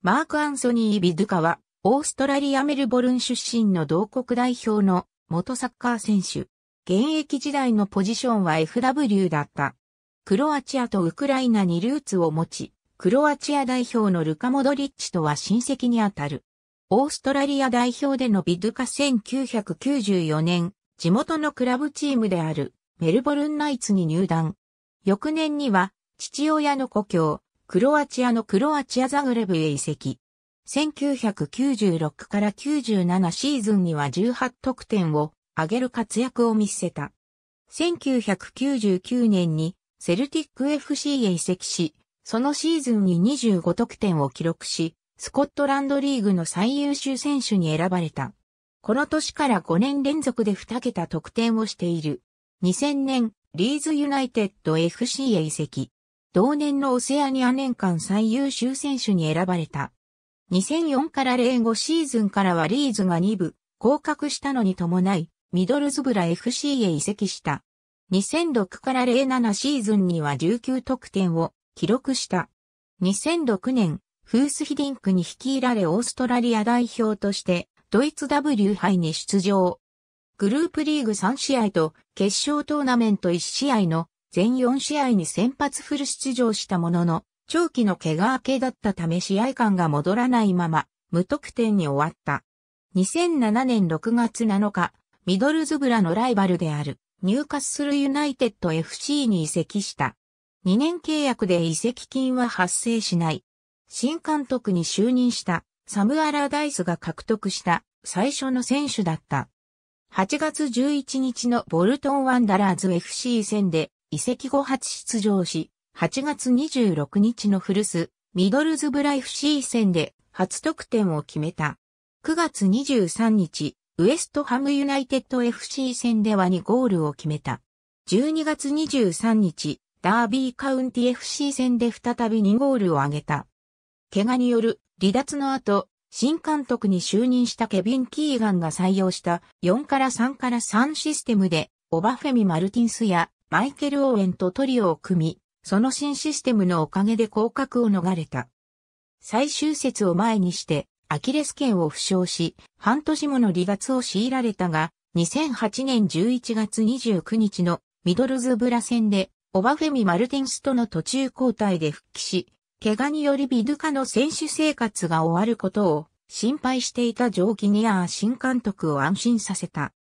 マーク・アンソニー・ビドゥカは、オーストラリア・メルボルン出身の同国代表の元サッカー選手。現役時代のポジションは FW だった。クロアチアとウクライナにルーツを持ち、クロアチア代表のルカ・モドリッチとは親戚にあたる。オーストラリア代表でのビドゥカ1994年、地元のクラブチームであるメルボルンナイツに入団。翌年には父親の故郷、クロアチアのクロアチアザグレブへ移籍。1996から97シーズンには18得点を挙げる活躍を見せた。1999年にセルティック FC へ移籍し、そのシーズンに25得点を記録し、スコットランドリーグの最優秀選手に選ばれた。この年から5年連続で2桁得点をしている。2000年、リーズユナイテッド FC へ移籍。同年のオセアニア年間最優秀選手に選ばれた。2004から05シーズンからはリーズが2部、降格したのに伴い、ミドルズブラ FC へ移籍した。2006から07シーズンには19得点を記録した。2006年、フースヒディンクに率いられオーストラリア代表として、ドイツ W 杯に出場。グループリーグ3試合と決勝トーナメント1試合の全4試合に先発フル出場したものの、長期の怪我明けだったため試合感が戻らないまま、無得点に終わった。2007年6月7日、ミドルズブラのライバルである、入ッするユナイテッド FC に移籍した。2年契約で移籍金は発生しない。新監督に就任したサム・アラダイスが獲得した最初の選手だった。8月11日のボルトン・ワンダラーズ FC 戦で移籍後初出場し、8月26日の古巣、ミドルズブライシ c 戦で初得点を決めた。9月23日、ウエストハムユナイテッド FC 戦では2ゴールを決めた。12月23日、ダービーカウンティ FC 戦で再び2ゴールを挙げた。怪我による離脱の後、新監督に就任したケビン・キーガンが採用した4から3から3システムで、オバフェミ・マルティンスやマイケル・オーエンとトリオを組み、その新システムのおかげで降格を逃れた。最終節を前にして、アキレス腱を負傷し、半年もの離脱を強いられたが、2008年11月29日のミドルズブラ戦で、オバフェミ・マルティンスとの途中交代で復帰し、怪我によりビドゥカの選手生活が終わることを心配していたジョー・ギニアー新監督を安心させた。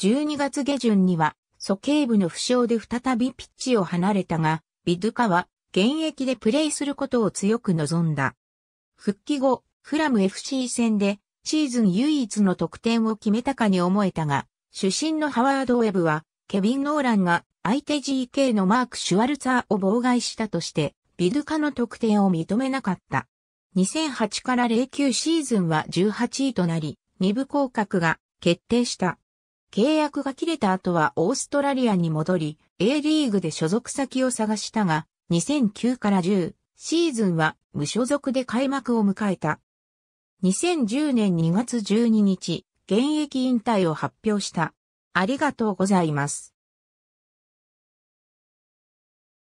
12月下旬には素形部の負傷で再びピッチを離れたが、ビドゥカは現役でプレーすることを強く望んだ。復帰後、フラム FC 戦でシーズン唯一の得点を決めたかに思えたが、主審のハワード・ウェブは、ケビン・ノーランが相手 GK のマーク・シュワルツァーを妨害したとして、ビドゥカの得点を認めなかった。2008から09シーズンは18位となり、2部降格が決定した。契約が切れた後はオーストラリアに戻り、A リーグで所属先を探したが、2009から10シーズンは無所属で開幕を迎えた。2010年2月12日、現役引退を発表した。ありがとうございます。